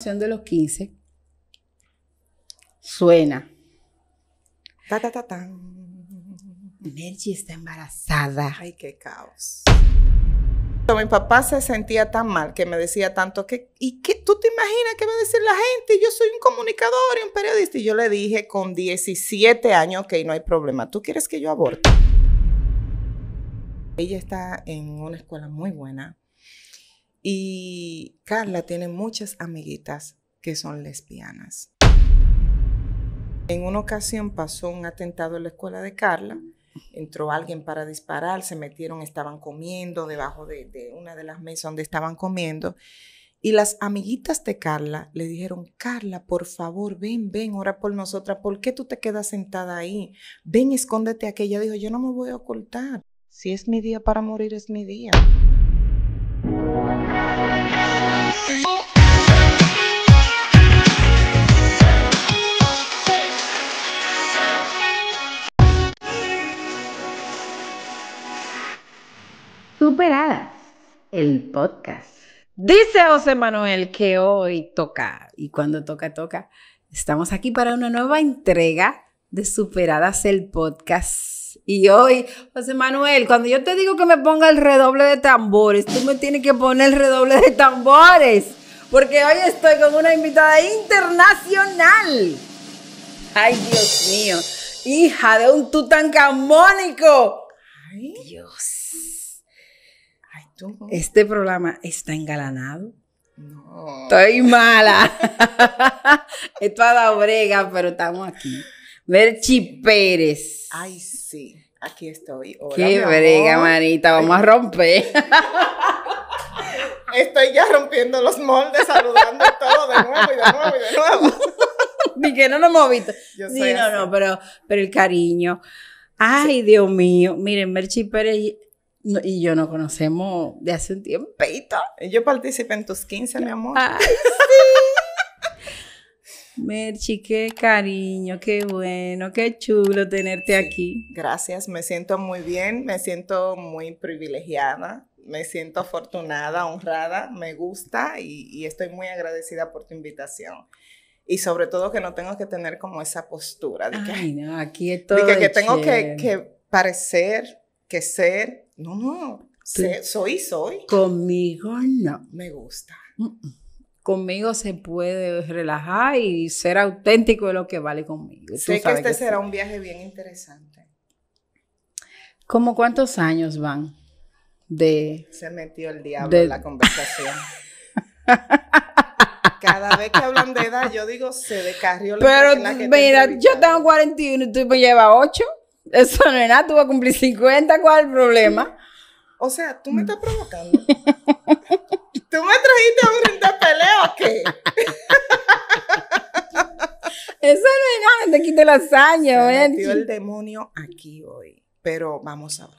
de los 15 suena. Ta, ta, ta, tan. está embarazada. Ay, qué caos. Mi papá se sentía tan mal que me decía tanto que, ¿y qué tú te imaginas qué va a decir la gente? Yo soy un comunicador y un periodista. Y yo le dije con 17 años, ok, no hay problema. ¿Tú quieres que yo aborte? Ella está en una escuela muy buena y Carla tiene muchas amiguitas que son lesbianas. En una ocasión pasó un atentado en la escuela de Carla. Entró alguien para disparar, se metieron, estaban comiendo debajo de, una de las mesas donde estaban comiendo. Y las amiguitas de Carla le dijeron, Carla, por favor, ven, ven, ora por nosotras, ¿por qué tú te quedas sentada ahí? Ven, escóndete aquí. Ella dijo, yo no me voy a ocultar. Si es mi día para morir, es mi día. el podcast. Dice José Manuel que hoy toca, y cuando toca, toca. Estamos aquí para una nueva entrega de Superadas el Podcast. Y hoy, José Manuel, cuando yo te digo que me ponga el redoble de tambores, tú me tienes que poner el redoble de tambores, porque hoy estoy con una invitada internacional. Ay, Dios mío, hija de un Tutankamónico Ay, Dios. Este programa está engalanado. No. Estoy mala. Esto ha dado brega, pero estamos aquí. Merchi Pérez. Ay, sí. Aquí estoy. Qué brega, manita. Vamos a romper. Estoy ya rompiendo los moldes, saludando todo de nuevo y de nuevo y de nuevo. Ni que no nos hemos visto. sí, no, no, pero, pero el cariño. Ay, Dios mío. Miren, Merchi Pérez y yo no conocemos de hace un tiempito. Yo participé en tus 15, mi amor. Ay, sí. Merchi, qué cariño, qué bueno, qué chulo tenerte aquí. Gracias, me siento muy bien, me siento muy privilegiada me siento afortunada, honrada, me gusta y, estoy muy agradecida por tu invitación. Y sobre todo que no tengo que tener como esa postura de que, Ay, no, aquí es todo que, tengo que, parecer, que ser, no, no, soy, soy. Conmigo no. Me gusta. Conmigo se puede relajar y ser auténtico de lo que vale conmigo. Sé que este será un viaje bien interesante. ¿Cómo cuántos años van de... Se metió el diablo en la conversación. Cada vez que hablan de edad, yo digo, se descarrió la Pero mira, yo tengo 41 y tú me llevas 8. Eso no es nada, tú vas a cumplir 50, ¿cuál es el problema? O sea, tú me estás provocando. tú me trajiste a un rindapeleo o qué? Eso no es nada, te quito los años. Se metió el demonio aquí hoy. Pero vamos a ver.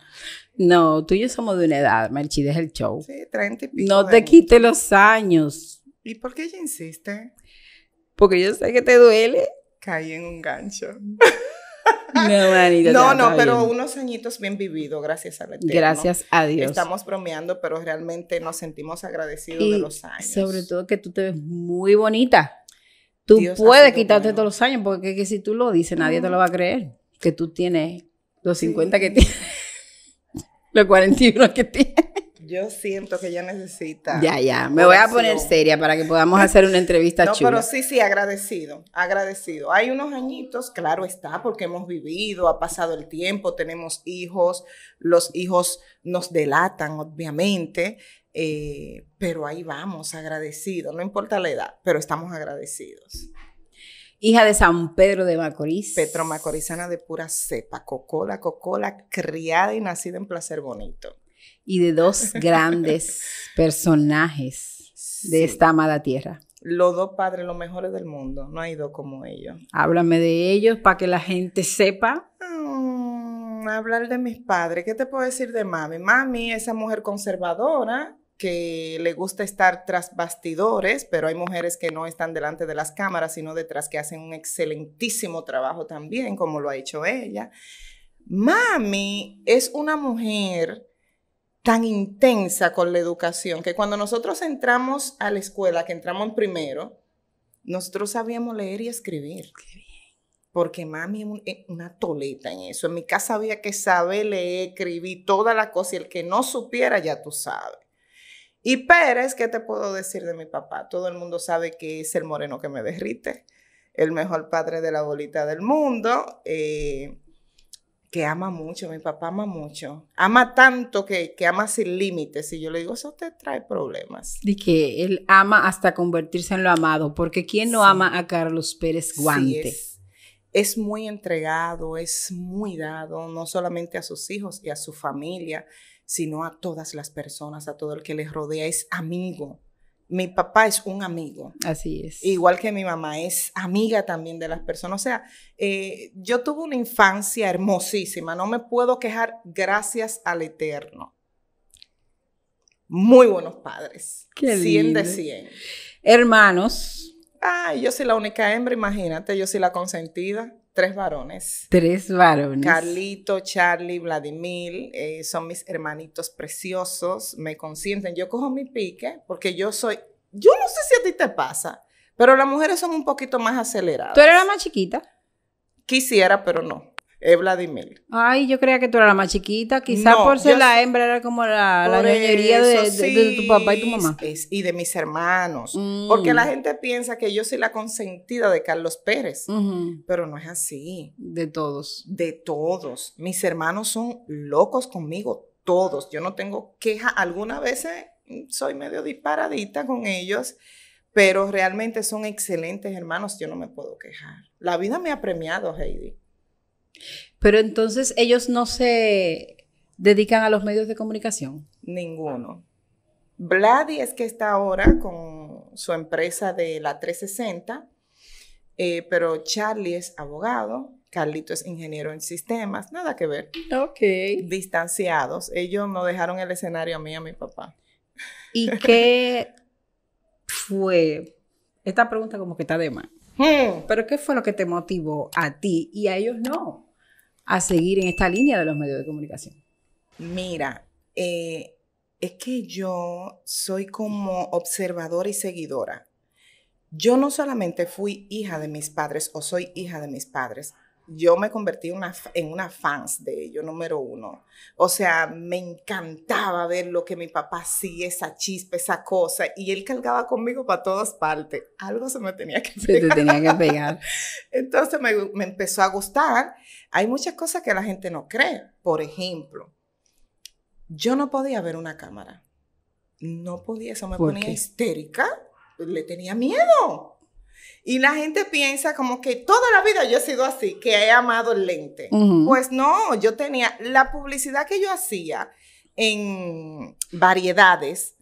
No, tú y yo somos de una edad, Merchi, deja el show. Sí, 30 y No te quite los años. ¿Y por qué ella insiste? Porque yo sé que te duele. Caí en un gancho. No, no, pero unos añitos bien vividos, gracias a Dios. Gracias a Dios. Estamos bromeando, pero realmente nos sentimos agradecidos de los años. Sobre todo que tú te ves muy bonita. Tú puedes quitarte todos los años, porque si tú lo dices, nadie te lo va a creer. Que tú tienes los 50 que tienes, los 41 que tienes yo siento que ella necesita. Ya, ya. Me voy a poner seria para que podamos hacer una entrevista chula. No, pero sí, sí, agradecido, agradecido. Hay unos añitos, claro está, porque hemos vivido, ha pasado el tiempo, tenemos hijos, los hijos nos delatan, obviamente, eh, pero ahí vamos, Agradecido. No importa la edad, pero estamos agradecidos hija de San Pedro de Macorís. Petro Macorizana de pura cepa, cocola, cocola, criada y nacida en placer bonito y de dos grandes personajes de esta amada tierra. Los dos padres, los mejores del mundo, no hay dos como ellos. Háblame de ellos para que la gente sepa. Mm, hablar de mis padres, ¿qué te puedo decir de mami? Mami, esa mujer conservadora, que le gusta estar tras bastidores, pero hay mujeres que no están delante de las cámaras, sino detrás, que hacen un excelentísimo trabajo también, como lo ha hecho ella. Mami es una mujer tan intensa con la educación, que cuando nosotros entramos a la escuela, que entramos primero, nosotros sabíamos leer y escribir. Qué bien. Porque mami es una toleta en eso. En mi casa había que saber leer, escribir, toda la cosa, y el que no supiera ya tú sabes. Y Pérez, ¿qué te puedo decir de mi papá? Todo el mundo sabe que es el moreno que me derrite, el mejor padre de la bolita del mundo. Eh, que ama mucho, mi papá ama mucho. Ama tanto que, que ama sin límites. Y yo le digo, eso te trae problemas. De que él ama hasta convertirse en lo amado, porque ¿quién no ama a Carlos Pérez Guante? es, es, muy entregado, es muy dado, no solamente a sus hijos y a su familia, sino a todas las personas, a todo el que les rodea. Es amigo mi papá es un amigo. Así es. Igual que mi mamá es amiga también de las personas. O sea, eh, yo tuve una infancia hermosísima. No me puedo quejar gracias al Eterno. Muy buenos padres. Qué 100 de 100. Hermanos. Ay, yo soy la única hembra, imagínate, yo soy la consentida tres varones. Tres varones. Carlito, Charlie, Vladimir, eh, son mis hermanitos preciosos, me consienten. Yo cojo mi pique porque yo soy, yo no sé si a ti te pasa, pero las mujeres son un poquito más aceleradas. ¿Tú eras más chiquita? Quisiera, pero no es Vladimir. Ay, yo creía que tú eras la más chiquita. Quizás por ser la hembra era como la, la de, tu papá y tu mamá. y de mis hermanos. Mm. Porque la gente piensa que yo soy la consentida de Carlos Pérez. Pero no es así. De todos. De todos. Mis hermanos son locos conmigo, todos. Yo no tengo queja. Algunas veces eh, soy medio disparadita con ellos pero realmente son excelentes hermanos, yo no me puedo quejar. La vida me ha premiado, Heidi. Pero entonces ellos no se dedican a los medios de comunicación. Ninguno. Vladi es que está ahora con su empresa de la 360, eh, pero Charlie es abogado, Carlito es ingeniero en sistemas, nada que ver. Ok. Distanciados. Ellos no dejaron el escenario a mí y a mi papá. ¿Y qué fue? Esta pregunta como que está de más. Hmm. Pero ¿qué fue lo que te motivó a ti y a ellos no? a seguir en esta línea de los medios de comunicación? Mira, eh, es que yo soy como observadora y seguidora. Yo no solamente fui hija de mis padres o soy hija de mis padres, yo me convertí una, en una fans de ello número uno. O sea, me encantaba ver lo que mi papá hacía, esa chispa, esa cosa, y él cargaba conmigo para todas partes. Algo se me tenía que pegar. tenía que pegar. Entonces me, empezó a gustar. Hay muchas cosas que la gente no cree. Por ejemplo, yo no podía ver una cámara. No podía, eso me ponía histérica. Le tenía miedo. Y la gente piensa como que toda la vida yo he sido así, que he amado el lente. Pues no, yo tenía la publicidad que yo hacía en variedades.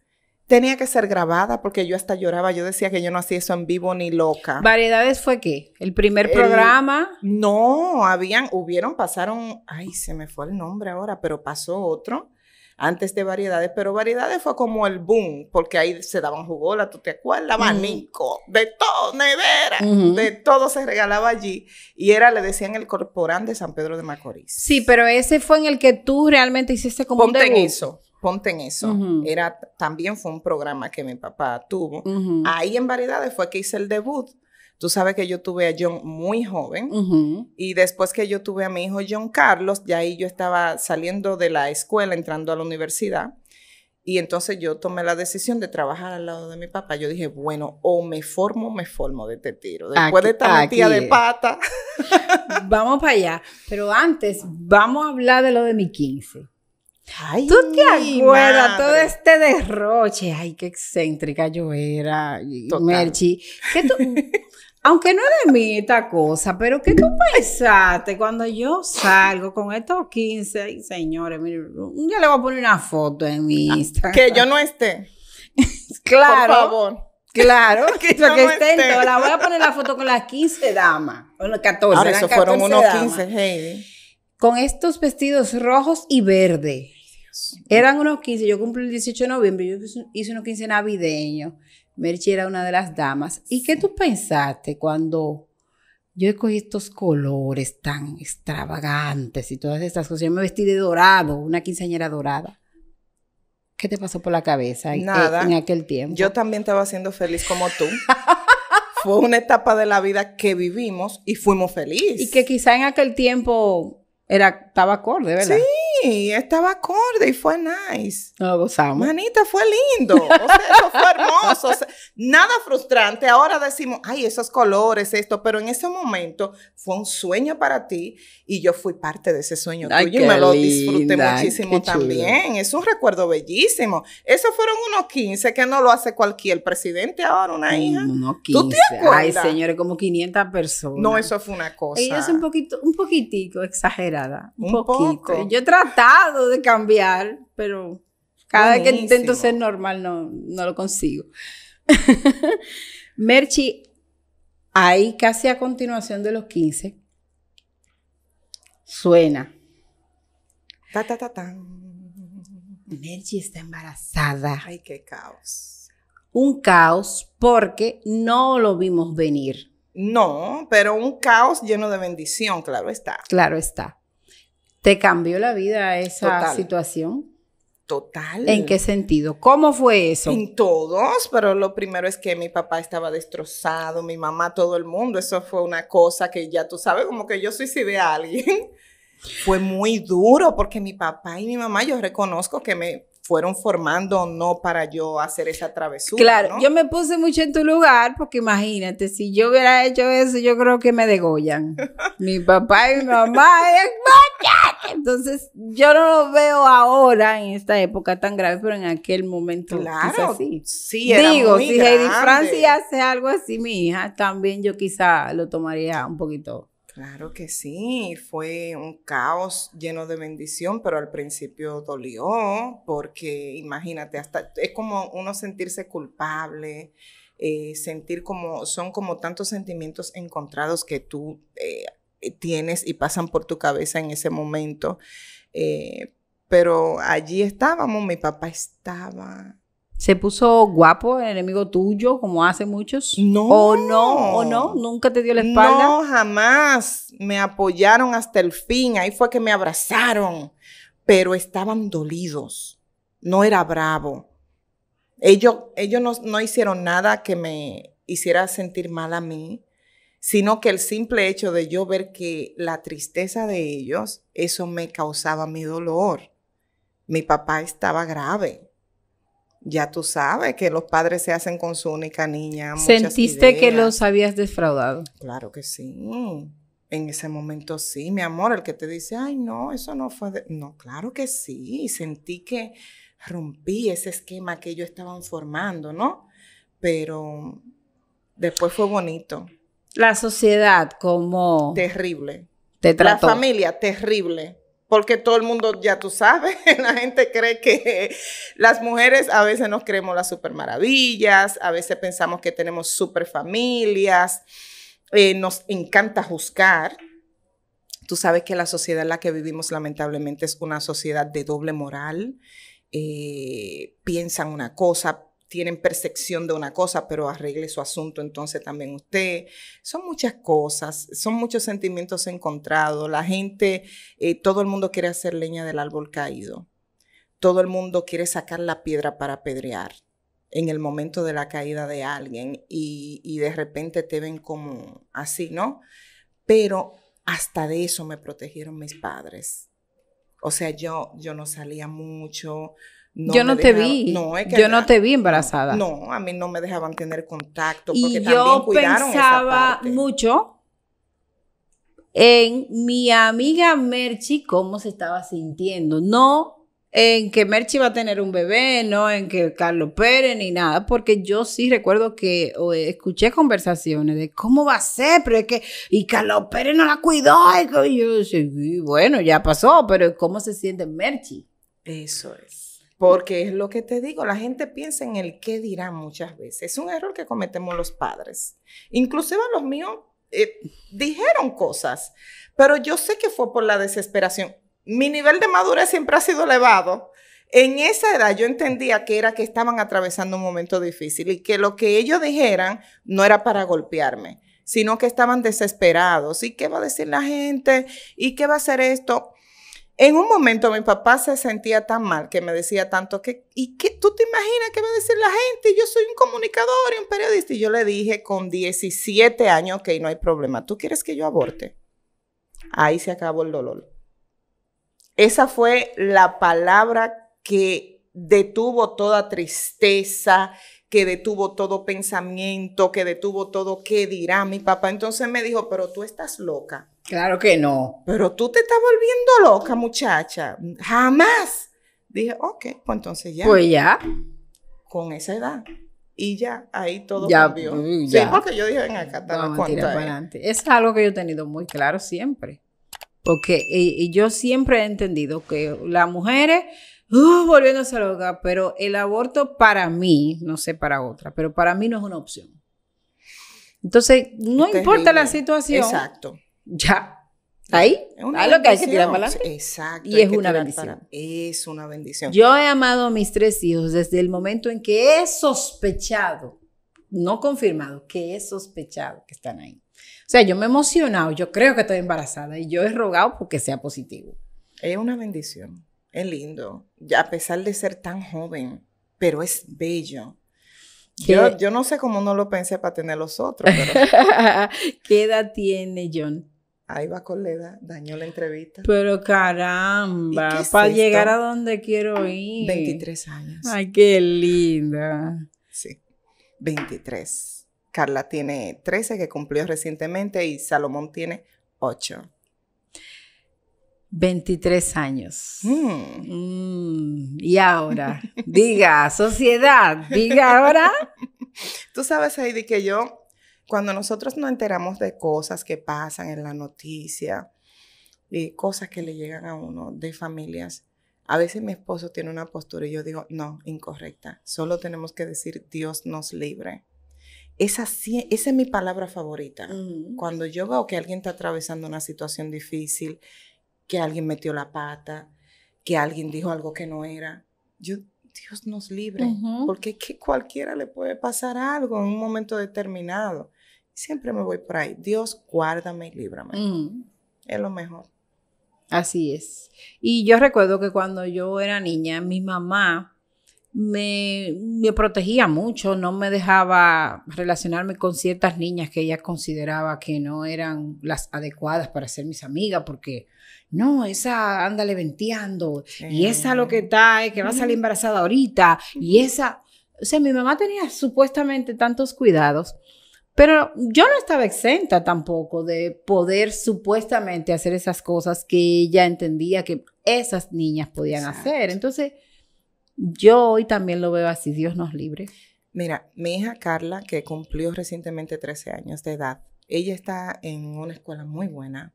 Tenía que ser grabada porque yo hasta lloraba. Yo decía que yo no hacía eso en vivo ni loca. ¿Variedades fue qué? ¿El primer programa? no, habían, hubieron, pasaron, ay, se me fue el nombre ahora, pero pasó otro antes de variedades, pero variedades fue como el boom, porque ahí se daban jugolas, tú te acuerdas, abanico, de todo, nevera, de todo se regalaba allí. Y era, le decían, el corporán de San Pedro de Macorís. Sí, pero ese fue en el que tú realmente hiciste como Ponte un debut. en eso. Ponte en eso. Era, también fue un programa que mi papá tuvo. Ahí en Variedades fue que hice el debut Tú sabes que yo tuve a John muy joven y después que yo tuve a mi hijo John Carlos, ya ahí yo estaba saliendo de la escuela, entrando a la universidad. Y entonces yo tomé la decisión de trabajar al lado de mi papá. Yo dije, bueno, o me formo, me formo de este tiro. Después de estar de pata. vamos para allá. Pero antes, vamos a hablar de lo de mi 15. Ay, ¿Tú te acuerdas todo este derroche? Ay, qué excéntrica yo era, Y Merchi. ¿Qué Aunque no es de mí esta cosa, pero ¿qué tú pensaste cuando yo salgo con estos 15? señores, mire, un día le voy a poner una foto en mi ah, Instagram. Que yo no esté. claro. Por favor. Claro, que, esté. esté. la voy a poner la foto con las 15 damas. Bueno, 14. Ahora, eso fueron unos 15, Heidi. Con estos vestidos rojos y Dios. Eran unos 15, yo cumplí el 18 de noviembre, yo hice unos 15 navideños. Merche era una de las damas. ¿Y qué tú pensaste cuando yo escogí estos colores tan extravagantes y todas estas cosas? Yo me vestí de dorado, una quinceañera dorada. ¿Qué te pasó por la cabeza Nada. en, aquel tiempo? Yo también estaba siendo feliz como tú. Fue una etapa de la vida que vivimos y fuimos felices. Y que quizá en aquel tiempo era, estaba acorde, ¿verdad? Sí, estaba acorde y fue nice. nos Manita, fue lindo. eso fue hermoso. nada frustrante. Ahora decimos, ay, esos colores, esto. Pero en ese momento fue un sueño para ti y yo fui parte de ese sueño tuyo y me lo disfruté muchísimo también. Es un recuerdo bellísimo. Esos fueron unos 15 que no lo hace cualquier presidente ahora, una mm, hija. No, 15. ¿Tú te acuerdas? Ay, señores, como 500 personas. No, eso fue una cosa. Ella es un poquito, un poquitico exagerada. Un, poquito. Yo trato tratado de cambiar, pero cada vez que intento ser normal no, no lo consigo. Merchi, ahí casi a continuación de los 15, suena. Ta, Merchi está embarazada. Ay, qué caos. Un caos porque no lo vimos venir. No, pero un caos lleno de bendición, claro está. Claro está. ¿Te cambió la vida esa situación? Total. ¿En qué sentido? ¿Cómo fue eso? En todos, pero lo primero es que mi papá estaba destrozado, mi mamá, todo el mundo. Eso fue una cosa que ya tú sabes, como que yo suicidé a alguien. fue muy duro porque mi papá y mi mamá, yo reconozco que me fueron formando o no para yo hacer esa travesura. Claro, yo me puse mucho en tu lugar porque imagínate, si yo hubiera hecho eso, yo creo que me degollan. mi papá y mi mamá, entonces, yo no lo veo ahora en esta época tan grave, pero en aquel momento. Claro, sí. sí Digo, si Heidi Francia hace algo así, mi hija, también yo quizá lo tomaría un poquito. Claro que sí, fue un caos lleno de bendición, pero al principio dolió, porque imagínate, hasta es como uno sentirse culpable, eh, sentir como, son como tantos sentimientos encontrados que tú eh, eh, tienes y pasan por tu cabeza en ese momento. Eh, pero allí estábamos, mi papá estaba. ¿Se puso guapo el enemigo tuyo como hace muchos? No. ¿O no? ¿O no? ¿Nunca te dio la espalda? No, jamás. Me apoyaron hasta el fin. Ahí fue que me abrazaron. Pero estaban dolidos. No era bravo. Ellos, ellos no, no hicieron nada que me hiciera sentir mal a mí sino que el simple hecho de yo ver que la tristeza de ellos, eso me causaba mi dolor. Mi papá estaba grave. Ya tú sabes que los padres se hacen con su única niña. ¿Sentiste que los habías defraudado? Claro que sí. En ese momento sí, mi amor, el que te dice, ay, no, eso no fue... No, claro que sí. Sentí que rompí ese esquema que ellos estaban formando, ¿no? Pero después fue bonito. La sociedad como... Terrible. Te La familia, terrible. Porque todo el mundo, ya tú sabes, la gente cree que las mujeres a veces nos creemos las super maravillas, a veces pensamos que tenemos super familias, eh, nos encanta juzgar. Tú sabes que la sociedad en la que vivimos lamentablemente es una sociedad de doble moral. Eh, piensan una cosa, tienen percepción de una cosa, pero arregle su asunto entonces también usted. Son muchas cosas, son muchos sentimientos encontrados. La gente, eh, todo el mundo quiere hacer leña del árbol caído. Todo el mundo quiere sacar la piedra para apedrear en el momento de la caída de alguien y, y de repente te ven como así, ¿no? Pero hasta de eso me protegieron mis padres. O sea, yo, yo no salía mucho, yo no te vi. yo no te vi embarazada. No, a mí no me dejaban tener contacto. yo pensaba mucho en mi amiga Merchi cómo se estaba sintiendo. No en que Merchi va a tener un bebé, no en que Carlos Pérez ni nada, porque yo sí recuerdo que eh, escuché conversaciones de cómo va a ser, pero es que, y Carlos Pérez no la cuidó, y yo decía, bueno, ya pasó, pero ¿cómo se siente Merchi? Eso es. Porque es lo que te digo, la gente piensa en el qué dirá muchas veces. Es un error que cometemos los padres. Inclusive a los míos eh, dijeron cosas, pero yo sé que fue por la desesperación. Mi nivel de madurez siempre ha sido elevado. En esa edad yo entendía que era que estaban atravesando un momento difícil y que lo que ellos dijeran no era para golpearme, sino que estaban desesperados. ¿Y qué va a decir la gente? ¿Y qué va a hacer esto? En un momento mi papá se sentía tan mal que me decía tanto que, ¿y qué tú te imaginas qué va a decir la gente? Yo soy un comunicador y un periodista. Y yo le dije con 17 años, ok, no hay problema, ¿tú quieres que yo aborte? Ahí se acabó el dolor. Esa fue la palabra que detuvo toda tristeza que detuvo todo pensamiento, que detuvo todo qué dirá mi papá. Entonces me dijo, pero tú estás loca. Claro que no. Pero tú te estás volviendo loca, muchacha. Jamás. Dije, ok, pues entonces ya. Pues ya. Con esa edad. Y ya, ahí todo cambió. Sí, porque yo dije, ven acá, no, Es algo que yo he tenido muy claro siempre. Porque y yo siempre he entendido que las mujeres uh, volviéndose loca, pero el aborto para mí, no sé para otra, pero para mí no es una opción. Entonces, no este importa la situación. Exacto. Ya. Ahí, ahí lo que hay que tirar para Exacto. Y es una bendición. es una bendición. Yo he amado a mis tres hijos desde el momento en que he sospechado, no confirmado, que he sospechado que están ahí. O sea, yo me he emocionado, yo creo que estoy embarazada y yo he rogado porque sea positivo. Es una bendición. Es lindo, a pesar de ser tan joven, pero es bello. Yo, no sé cómo no lo pensé para tener los otros. ¿Qué edad tiene John? Ahí va con la edad, dañó la entrevista. Pero caramba, para llegar a donde quiero ah, ir. 23 años. Ay, qué linda. Sí, 23. Carla tiene 13 que cumplió recientemente y Salomón tiene 8. 23 años. Mm. Mm, y ahora, diga, sociedad, diga ahora. Tú sabes, Heidi, que yo, cuando nosotros nos enteramos de cosas que pasan en la noticia, de cosas que le llegan a uno de familias, a veces mi esposo tiene una postura y yo digo, no, incorrecta. Solo tenemos que decir, Dios nos libre. Esa, esa es mi palabra favorita. Mm. Cuando yo veo que alguien está atravesando una situación difícil, que alguien metió la pata, que alguien dijo algo que no era. Yo, Dios nos libre, porque es que cualquiera le puede pasar algo en un momento determinado. Siempre me voy por ahí. Dios, guárdame y líbrame. Mm. Es lo mejor. Así es. Y yo recuerdo que cuando yo era niña, mi mamá me, me, protegía mucho, no me dejaba relacionarme con ciertas niñas que ella consideraba que no eran las adecuadas para ser mis amigas, porque no, esa anda venteando, y esa lo que está es que va a salir embarazada ahorita, y esa, o sea, mi mamá tenía supuestamente tantos cuidados. Pero yo no estaba exenta tampoco de poder supuestamente hacer esas cosas que ella entendía que esas niñas podían hacer. Entonces, yo hoy también lo veo así, Dios nos libre. Mira, mi hija Carla, que cumplió recientemente 13 años de edad, ella está en una escuela muy buena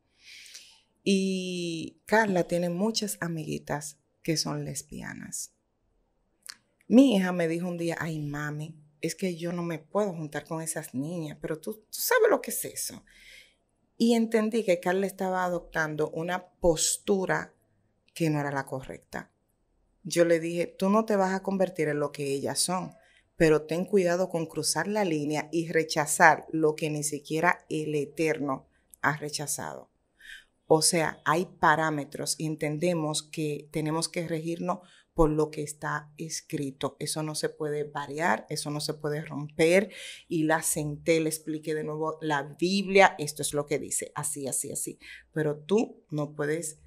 y Carla tiene muchas amiguitas que son lesbianas. Mi hija me dijo un día, ay mami, es que yo no me puedo juntar con esas niñas, pero tú, tú sabes lo que es eso. Y entendí que Carla estaba adoptando una postura que no era la correcta yo le dije, tú no te vas a convertir en lo que ellas son, pero ten cuidado con cruzar la línea y rechazar lo que ni siquiera el Eterno ha rechazado. O sea, hay parámetros entendemos que tenemos que regirnos por lo que está escrito. Eso no se puede variar, eso no se puede romper. Y la senté, le expliqué de nuevo la Biblia, esto es lo que dice, así, así, así. Pero tú no puedes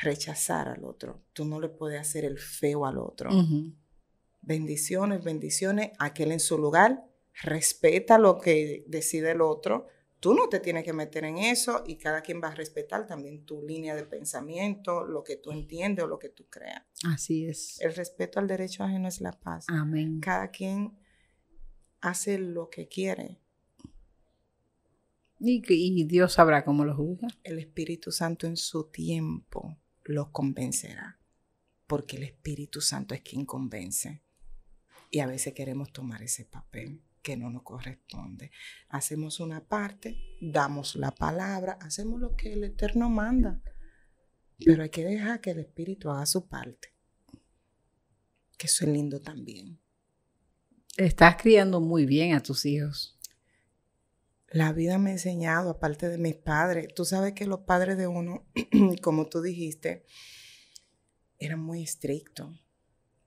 rechazar al otro. Tú no le puedes hacer el feo al otro. Bendiciones, bendiciones. Aquel en su lugar respeta lo que decide el otro. Tú no te tienes que meter en eso y cada quien va a respetar también tu línea de pensamiento, lo que tú entiendes o lo que tú creas. Así es. El respeto al derecho ajeno es la paz. Amén. Cada quien hace lo que quiere. y Dios sabrá cómo lo juzga. El Espíritu Santo en su tiempo los convencerá, porque el Espíritu Santo es quien convence. Y a veces queremos tomar ese papel que no nos corresponde. Hacemos una parte, damos la palabra, hacemos lo que el Eterno manda, pero hay que dejar que el Espíritu haga su parte, que eso es lindo también. Estás criando muy bien a tus hijos la vida me ha enseñado, aparte de mis padres. Tú sabes que los padres de uno, como tú dijiste, eran muy estrictos.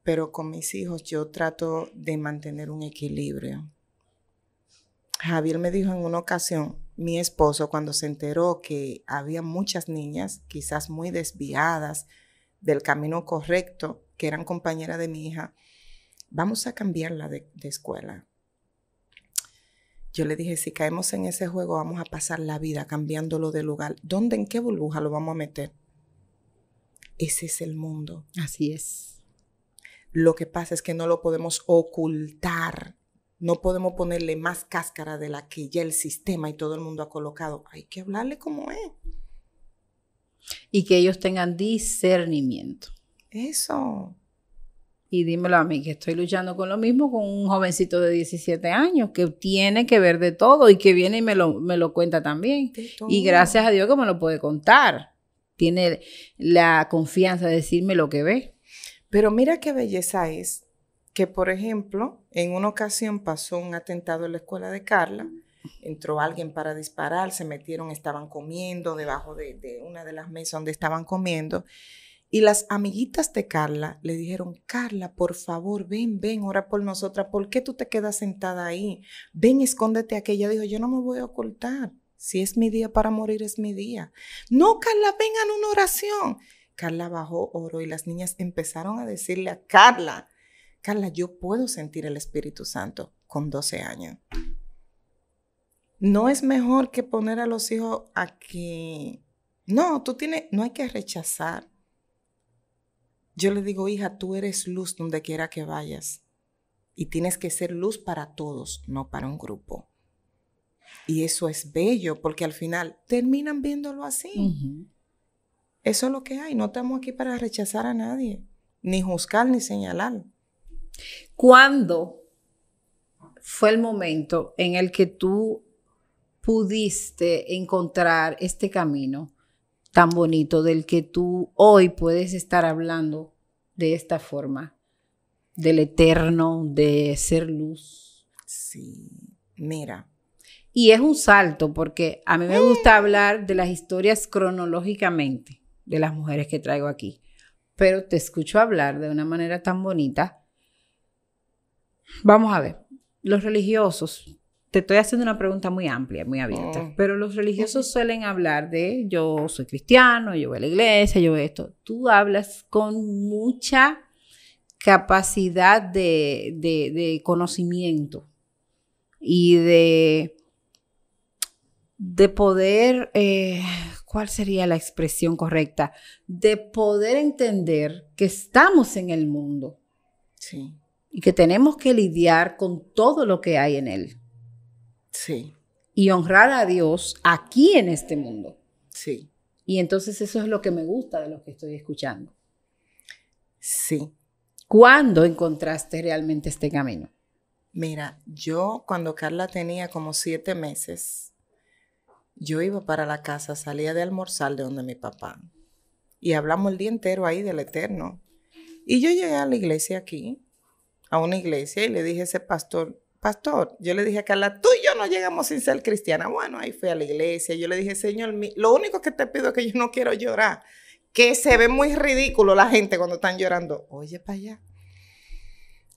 Pero con mis hijos yo trato de mantener un equilibrio. Javier me dijo en una ocasión, mi esposo, cuando se enteró que había muchas niñas, quizás muy desviadas del camino correcto, que eran compañeras de mi hija, vamos a cambiarla de, de escuela yo le dije, si caemos en ese juego, vamos a pasar la vida cambiándolo de lugar. ¿Dónde, en qué burbuja lo vamos a meter? Ese es el mundo. Así es. Lo que pasa es que no lo podemos ocultar. No podemos ponerle más cáscara de la que ya el sistema y todo el mundo ha colocado. Hay que hablarle como es. Y que ellos tengan discernimiento. Eso. Y dímelo a mí, que estoy luchando con lo mismo con un jovencito de 17 años, que tiene que ver de todo y que viene y me lo, me lo cuenta también. Y gracias a Dios que me lo puede contar. Tiene la confianza de decirme lo que ve. Pero mira qué belleza es que, por ejemplo, en una ocasión pasó un atentado en la escuela de Carla, entró alguien para disparar, se metieron, estaban comiendo debajo de una de las mesas donde estaban comiendo. Y las amiguitas de Carla le dijeron, Carla, por favor, ven, ven, ora por nosotras. ¿Por qué tú te quedas sentada ahí? Ven, escóndete aquí. Ella dijo, yo no me voy a ocultar. Si es mi día para morir, es mi día. No, Carla, vengan una oración. Carla bajó oro y las niñas empezaron a decirle a Carla, Carla, yo puedo sentir el Espíritu Santo con 12 años. No es mejor que poner a los hijos aquí. No, tú tienes, no hay que rechazar yo le digo, hija, tú eres luz donde quiera que vayas. Y tienes que ser luz para todos, no para un grupo. Y eso es bello porque al final terminan viéndolo así. Eso es lo que hay. No estamos aquí para rechazar a nadie, ni juzgar ni señalar. ¿Cuándo fue el momento en el que tú pudiste encontrar este camino tan bonito del que tú hoy puedes estar hablando de esta forma, del eterno, de ser luz. Sí, mira. Y es un salto porque a mí me gusta eh. hablar de las historias cronológicamente de las mujeres que traigo aquí, pero te escucho hablar de una manera tan bonita. Vamos a ver, los religiosos, te estoy haciendo una pregunta muy amplia, muy abierta, pero los religiosos suelen hablar de yo soy cristiano, yo voy a la iglesia, yo voy esto. Tú hablas con mucha capacidad de, de, conocimiento y de, de poder, eh, ¿cuál sería la expresión correcta? De poder entender que estamos en el mundo y que tenemos que lidiar con todo lo que hay en él. Sí. Y honrar a Dios aquí en este mundo. Sí. Y entonces eso es lo que me gusta de lo que estoy escuchando. Sí. ¿Cuándo encontraste realmente este camino? Mira, yo cuando Carla tenía como siete meses, yo iba para la casa, salía de almorzar de donde mi papá. Y hablamos el día entero ahí del Eterno. Y yo llegué a la iglesia aquí, a una iglesia, y le dije a ese pastor, pastor, yo le dije a Carla, tú no llegamos sin ser cristiana. Bueno, ahí fue a la iglesia. Yo le dije, Señor, lo único que te pido es que yo no quiero llorar. Que se ve muy ridículo la gente cuando están llorando. Oye, para allá.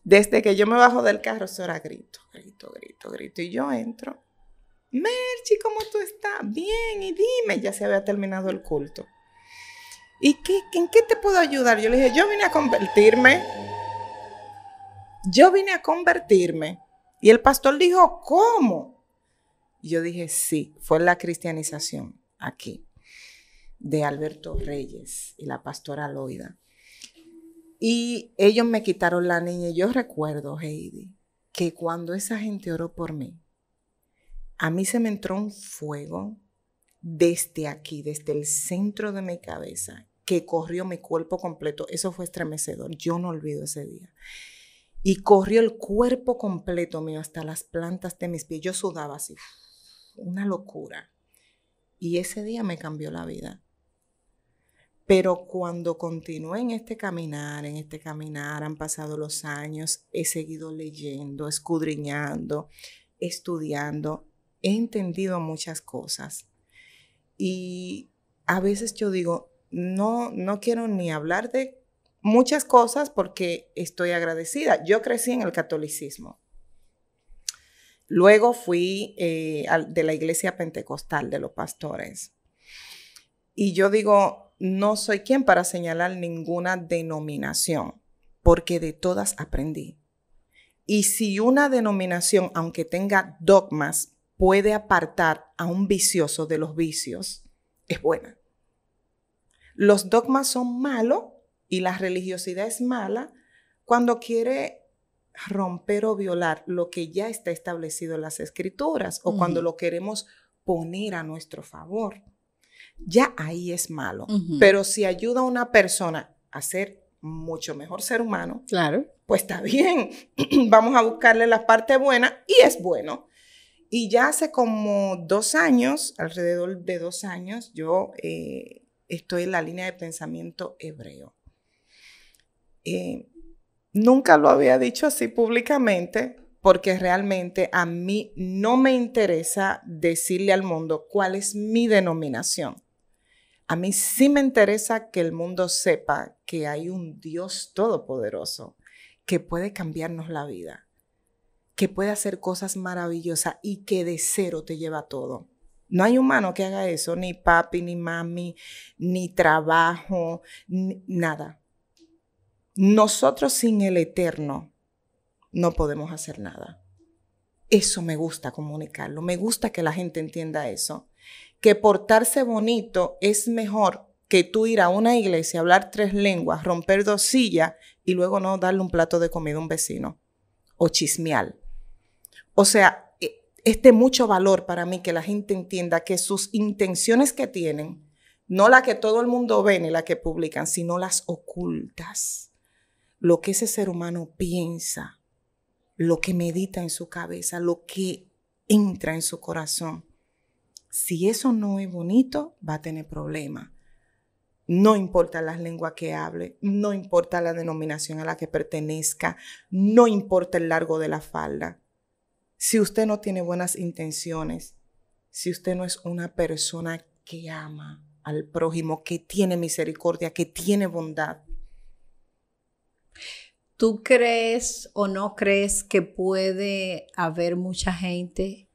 Desde que yo me bajo del carro, se grito, grito, grito, grito. Y yo entro. Merchi, ¿cómo tú estás? Bien, y dime, ya se había terminado el culto. ¿Y qué, en qué te puedo ayudar? Yo le dije, yo vine a convertirme. Yo vine a convertirme. Y el pastor dijo, ¿cómo? yo dije, sí, fue la cristianización aquí de Alberto Reyes y la pastora Loida. Y ellos me quitaron la niña. Yo recuerdo, Heidi, que cuando esa gente oró por mí, a mí se me entró un fuego desde aquí, desde el centro de mi cabeza, que corrió mi cuerpo completo. Eso fue estremecedor. Yo no olvido ese día. Y corrió el cuerpo completo mío hasta las plantas de mis pies. Yo sudaba así una locura. Y ese día me cambió la vida. Pero cuando continué en este caminar, en este caminar, han pasado los años, he seguido leyendo, escudriñando, estudiando, he entendido muchas cosas. Y a veces yo digo, no, no quiero ni hablar de muchas cosas porque estoy agradecida. Yo crecí en el catolicismo. Luego fui eh, de la iglesia pentecostal de los pastores. Y yo digo, no soy quien para señalar ninguna denominación, porque de todas aprendí. Y si una denominación, aunque tenga dogmas, puede apartar a un vicioso de los vicios, es buena. Los dogmas son malos y la religiosidad es mala cuando quiere romper o violar lo que ya está establecido en las escrituras o cuando lo queremos poner a nuestro favor. Ya ahí es malo, pero si ayuda a una persona a ser mucho mejor ser humano, claro. pues está bien, vamos a buscarle la parte buena y es bueno. Y ya hace como dos años, alrededor de dos años, yo eh, estoy en la línea de pensamiento hebreo. Eh, Nunca lo había dicho así públicamente porque realmente a mí no me interesa decirle al mundo cuál es mi denominación. A mí sí me interesa que el mundo sepa que hay un Dios todopoderoso que puede cambiarnos la vida, que puede hacer cosas maravillosas y que de cero te lleva todo. No hay humano que haga eso, ni papi, ni mami, ni trabajo, nada. Nosotros sin el eterno no podemos hacer nada. Eso me gusta comunicarlo, me gusta que la gente entienda eso, que portarse bonito es mejor que tú ir a una iglesia, hablar tres lenguas, romper dos sillas y luego no darle un plato de comida a un vecino o chismear. O sea, e, es mucho valor para mí que la gente entienda que sus intenciones que tienen, no la que todo el mundo ve ni la que publican, sino las ocultas lo que ese ser humano piensa, lo que medita en su cabeza, lo que entra en su corazón. Si eso no es bonito, va a tener problemas. No importa las lenguas que hable, no importa la denominación a la que pertenezca, no importa el largo de la falda. Si usted no tiene buenas intenciones, si usted no es una persona que ama al prójimo, que tiene misericordia, que tiene bondad, ¿Tú crees o no crees que puede haber mucha gente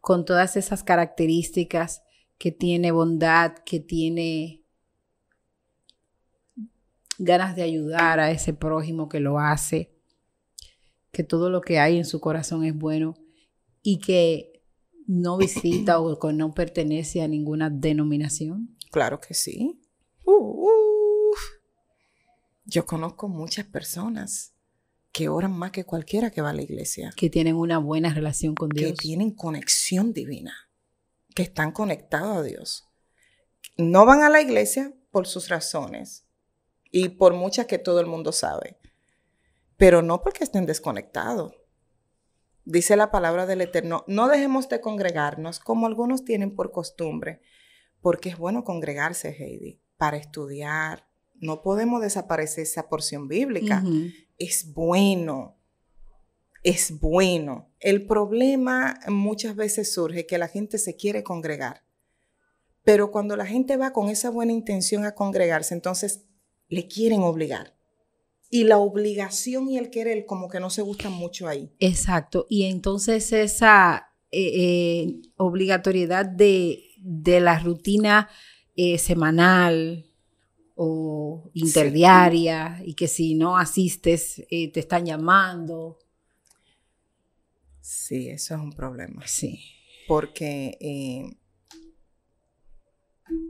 con todas esas características que tiene bondad, que tiene ganas de ayudar a ese prójimo que lo hace, que todo lo que hay en su corazón es bueno y que no visita o no pertenece a ninguna denominación? Claro que sí. Uh, uh. Yo conozco muchas personas que oran más que cualquiera que va a la iglesia. Que tienen una buena relación con Dios. Que tienen conexión divina, que están conectados a Dios. No van a la iglesia por sus razones y por muchas que todo el mundo sabe, pero no porque estén desconectados. Dice la palabra del Eterno, no dejemos de congregarnos como algunos tienen por costumbre, porque es bueno congregarse, Heidi, para estudiar, no podemos desaparecer esa porción bíblica. Es bueno, es bueno. El problema muchas veces surge que la gente se quiere congregar, pero cuando la gente va con esa buena intención a congregarse, entonces le quieren obligar. Y la obligación y el querer como que no se gustan mucho ahí. Exacto. Y entonces esa eh, eh, obligatoriedad de, de la rutina eh, semanal, o interdiaria y que si no asistes eh, te están llamando. Sí, eso es un problema. Sí. Porque eh,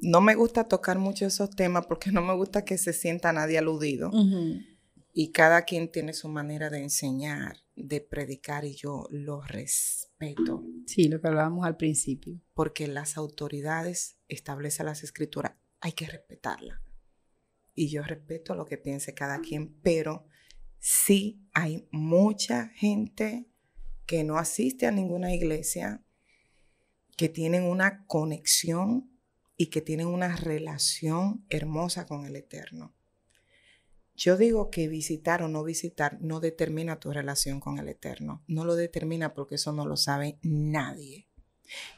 no me gusta tocar mucho esos temas porque no me gusta que se sienta nadie aludido. Y cada quien tiene su manera de enseñar, de predicar y yo lo respeto. Sí, lo que hablábamos al principio. Porque las autoridades establecen las escrituras, hay que respetarlas y yo respeto lo que piense cada quien, pero sí hay mucha gente que no asiste a ninguna iglesia, que tienen una conexión y que tienen una relación hermosa con el Eterno. Yo digo que visitar o no visitar no determina tu relación con el Eterno, no lo determina porque eso no lo sabe nadie.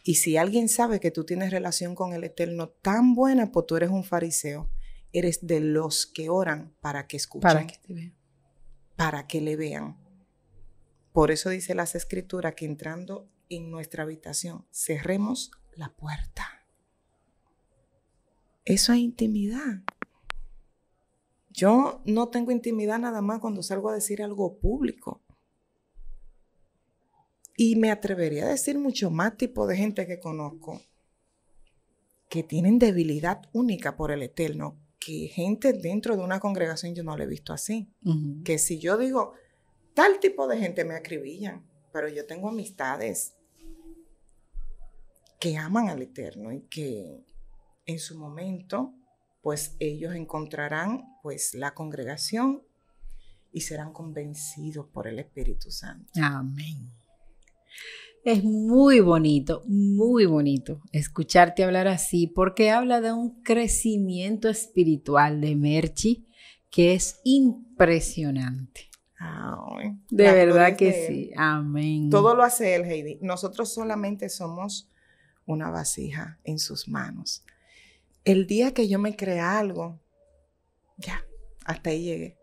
Y si alguien sabe que tú tienes relación con el Eterno tan buena, pues tú eres un fariseo eres de los que oran para que escuchen. Para que te vean. Para que le vean. Por eso dice las escrituras que entrando en nuestra habitación cerremos la puerta. Eso es intimidad. Yo no tengo intimidad nada más cuando salgo a decir algo público. Y me atrevería a decir mucho más tipo de gente que conozco que tienen debilidad única por el eterno, que gente dentro de una congregación yo no la he visto así. Que si yo digo, tal tipo de gente me acribillan, pero yo tengo amistades que aman al Eterno y que en su momento, pues ellos encontrarán pues la congregación y serán convencidos por el Espíritu Santo. Amén. Es muy bonito, muy bonito escucharte hablar así porque habla de un crecimiento espiritual de Merchi que es impresionante. de verdad que sí. Amén. Todo lo hace él, Heidi. Nosotros solamente somos una vasija en sus manos. El día que yo me crea algo, ya, hasta ahí llegué.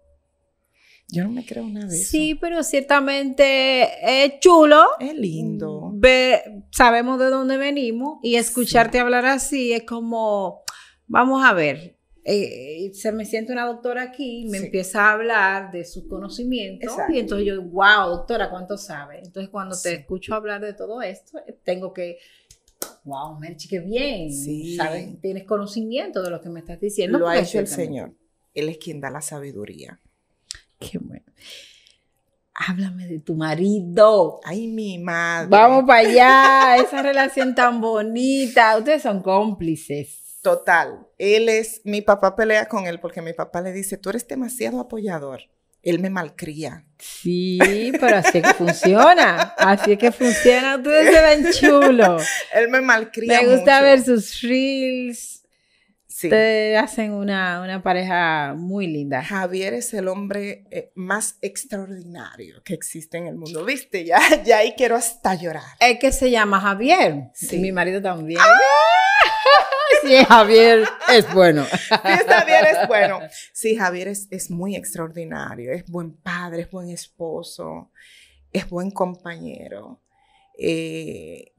Yo no me creo una de Sí, pero ciertamente es chulo. Es lindo. sabemos de dónde venimos y escucharte hablar así es como, vamos a ver, eh, eh, se me siente una doctora aquí, me empieza a hablar de sus conocimientos y entonces yo, wow, doctora, ¿cuánto sabe? Entonces cuando te escucho hablar de todo esto, eh, tengo que, wow, Merchi, qué bien, sí. ¿sabes? Tienes conocimiento de lo que me estás diciendo. Lo ha hecho el Señor, Él es quien da la sabiduría. Qué bueno. Háblame de tu marido. Ay, mi madre. Vamos para allá. Esa relación tan bonita. Ustedes son cómplices. Total. Él es, mi papá pelea con él porque mi papá le dice, tú eres demasiado apoyador. Él me malcría. Sí, pero así que funciona. Así que funciona. Ustedes se ven chulos. él me malcría. Me gusta ver sus reels te hacen una, pareja muy linda. Javier es el hombre eh, más extraordinario que existe en el mundo. ¿Viste? Ya, ya ahí quiero hasta llorar. Es que se llama Javier. Sí. mi marido también. ¡Ah! Sí, Javier es bueno. Sí, Javier es bueno. Sí, Javier es, es muy extraordinario. Es buen padre, es buen esposo, es buen compañero. Eh,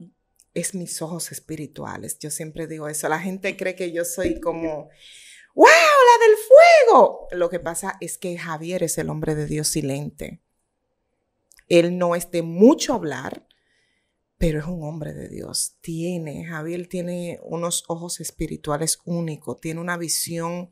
es mis ojos espirituales. Yo siempre digo eso. La gente cree que yo soy como, ¡Wow! ¡La del fuego! Lo que pasa es que Javier es el hombre de Dios silente. Él no es de mucho hablar, pero es un hombre de Dios. Tiene, Javier tiene unos ojos espirituales únicos, tiene una visión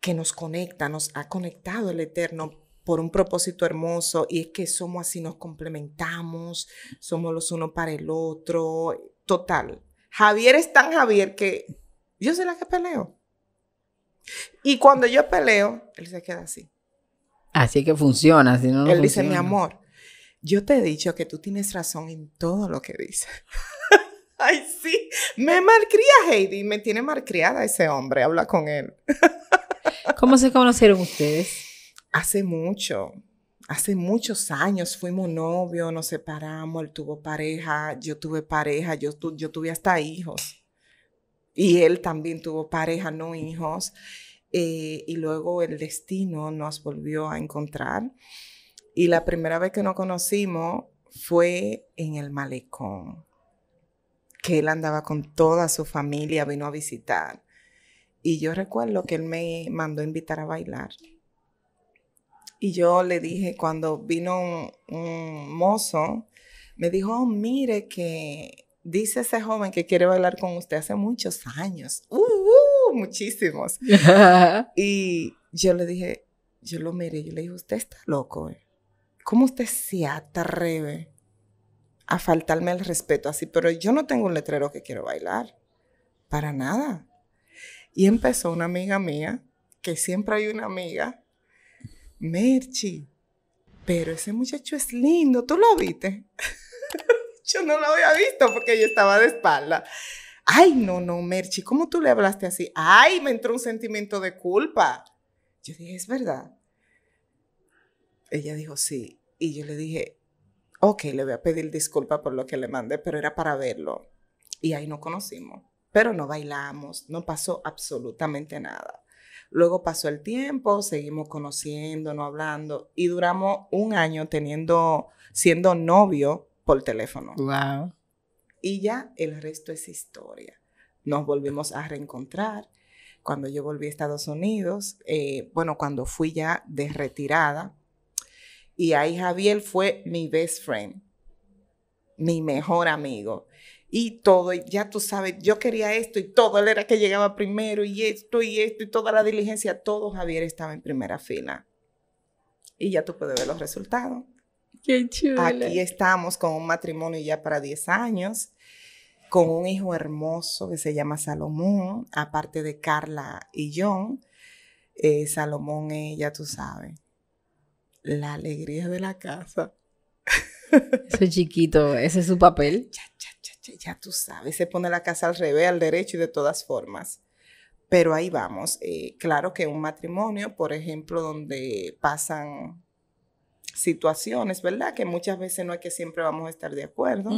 que nos conecta, nos ha conectado el Eterno por un propósito hermoso y es que somos así, nos complementamos, somos los uno para el otro, total. Javier es tan Javier que yo soy la que peleo. Y cuando yo peleo, él se queda así. Así que funciona, si no, Él dice, mi amor, yo te he dicho que tú tienes razón en todo lo que dices. Ay, sí, me malcría Heidi, me tiene malcriada ese hombre, habla con él. ¿Cómo se conocieron ustedes? hace mucho, hace muchos años fuimos novios, nos separamos, él tuvo pareja, yo tuve pareja, yo, tuve hasta hijos. Y él también tuvo pareja, no hijos. Eh, y luego el destino nos volvió a encontrar. Y la primera vez que nos conocimos fue en el malecón, que él andaba con toda su familia, vino a visitar. Y yo recuerdo que él me mandó a invitar a bailar. Y yo le dije, cuando vino un, mozo, me dijo, oh, mire que dice ese joven que quiere bailar con usted hace muchos años, uh, uh! muchísimos. y yo le dije, yo lo miré, yo le dije, usted está loco, eh. ¿cómo usted se atreve a faltarme el respeto así? Pero yo no tengo un letrero que quiero bailar, para nada. Y empezó una amiga mía, que siempre hay una amiga Merchi, pero ese muchacho es lindo, ¿tú lo viste? yo no lo había visto porque yo estaba de espalda. Ay, no, no, Merchi, ¿cómo tú le hablaste así? Ay, me entró un sentimiento de culpa. Yo dije, es verdad. Ella dijo, sí. Y yo le dije, ok, le voy a pedir disculpa por lo que le mandé, pero era para verlo. Y ahí no conocimos, pero no bailamos, no pasó absolutamente nada. Luego pasó el tiempo, seguimos no hablando y duramos un año teniendo, siendo novio por teléfono. Wow. Y ya el resto es historia. Nos volvimos a reencontrar. Cuando yo volví a Estados Unidos, eh, bueno, cuando fui ya de retirada, y ahí Javier fue mi best friend, mi mejor amigo y todo, ya tú sabes, yo quería esto y todo, él era que llegaba primero y esto y esto y toda la diligencia, todo Javier estaba en primera fila. Y ya tú puedes ver los resultados. Qué chulo. Aquí estamos con un matrimonio ya para 10 años, con un hijo hermoso que se llama Salomón, aparte de Carla y John. Eh, Salomón es, ya tú sabes, la alegría de la casa. Eso chiquito, ese es su papel. ya tú sabes, se pone la casa al revés, al derecho y de todas formas. Pero ahí vamos. Eh, claro que un matrimonio, por ejemplo, donde pasan situaciones, ¿verdad? Que muchas veces no es que siempre vamos a estar de acuerdo.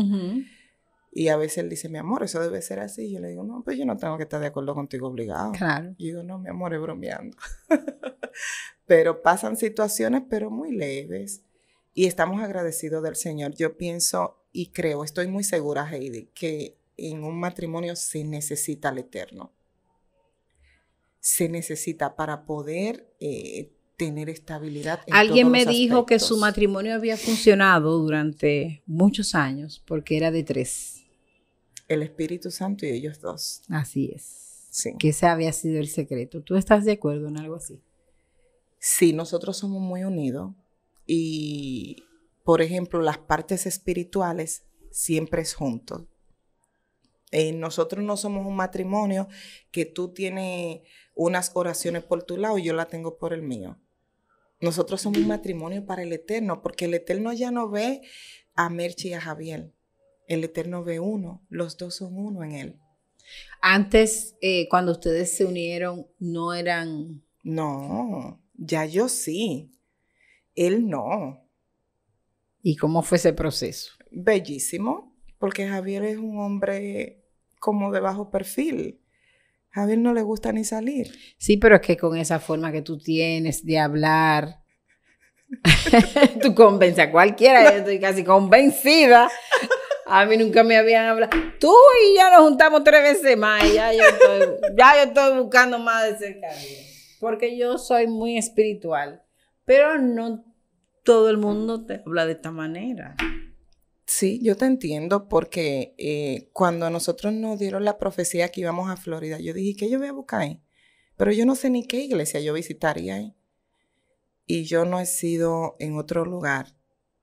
Y a veces él dice, mi amor, eso debe ser así. Y yo le digo, no, pues yo no tengo que estar de acuerdo contigo obligado. Claro. Y digo, no, mi amor, es bromeando. pero pasan situaciones, pero muy leves. Y estamos agradecidos del Señor. Yo pienso y creo, estoy muy segura, Heidi, que en un matrimonio se necesita el eterno. Se necesita para poder eh, tener estabilidad. En Alguien me dijo que su matrimonio había funcionado durante muchos años porque era de tres. El Espíritu Santo y ellos dos. Así es. Sí. Que ese había sido el secreto. ¿Tú estás de acuerdo en algo así? Sí, nosotros somos muy unidos y por ejemplo, las partes espirituales siempre es juntos. Eh, nosotros no somos un matrimonio que tú tienes unas oraciones por tu lado y yo la tengo por el mío. Nosotros somos un matrimonio para el Eterno, porque el Eterno ya no ve a Merchi y a Javier. El Eterno ve uno, los dos son uno en él. Antes, eh, cuando ustedes se unieron, no eran... No, ya yo sí, él no. ¿Y cómo fue ese proceso? Bellísimo, porque Javier es un hombre como de bajo perfil. Javier no le gusta ni salir. Sí, pero es que con esa forma que tú tienes de hablar, tú convences a cualquiera, yo estoy casi convencida. A mí nunca me habían hablado. Tú y yo nos juntamos tres veces más. Y ya yo estoy, ya yo estoy buscando más de cerca. Porque yo soy muy espiritual, pero no todo el mundo te habla de esta manera. Sí, yo te entiendo porque eh, cuando a nosotros nos dieron la profecía que íbamos a Florida, yo dije, que yo voy a buscar ahí? Pero yo no sé ni qué iglesia yo visitaría ahí. Y yo no he sido en otro lugar